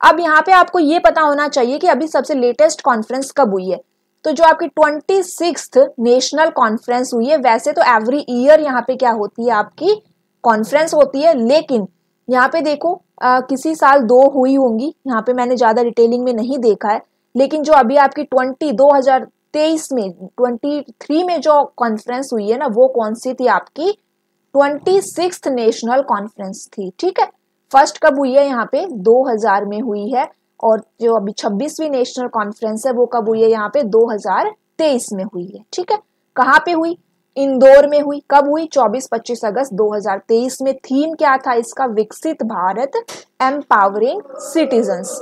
अब यहाँ पे आपको ये पता होना चाहिए कि अभी सबसे लेटेस्ट कॉन्फ्रेंस कब हुई है तो जो आपकी ट्वेंटी नेशनल कॉन्फ्रेंस हुई है वैसे तो एवरी ईयर यहाँ पे क्या होती है आपकी कॉन्फ्रेंस होती है लेकिन यहाँ पे देखो आ, किसी साल दो हुई होंगी यहाँ पे मैंने ज़्यादा डिटेलिंग में नहीं देखा है लेकिन जो अभी आपकी ट्वेंटी दो हजार तेईस में ट्वेंटी थ्री में जो कॉन्फ्रेंस हुई है ना वो कौन सी थी आपकी ट्वेंटी सिक्स नेशनल कॉन्फ्रेंस थी ठीक है फर्स्ट कब हुई है यहाँ पे 2000 में हुई है और जो अभी छब्बीसवीं नेशनल कॉन्फ्रेंस है वो कब हुई है यहाँ पे 2023 में हुई है ठीक है कहाँ पे हुई इंदौर में हुई कब हुई 24-25 अगस्त 2023 में थीम क्या था इसका विकसित भारत एम्पावरिंग सिटीजन्स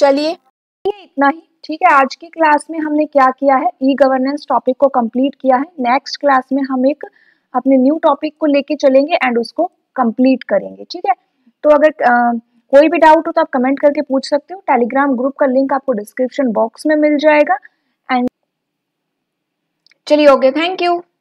चलिए ये इतना ही ठीक है आज की क्लास में हमने क्या किया है ई गवर्नेंस टॉपिक को कंप्लीट किया है नेक्स्ट क्लास में हम एक अपने न्यू टॉपिक को लेके चलेंगे एंड उसको कंप्लीट करेंगे ठीक है तो अगर आ, कोई भी डाउट हो तो आप कमेंट करके पूछ सकते हो टेलीग्राम ग्रुप का लिंक आपको डिस्क्रिप्शन बॉक्स में मिल जाएगा एंड चलिए ओके थैंक यू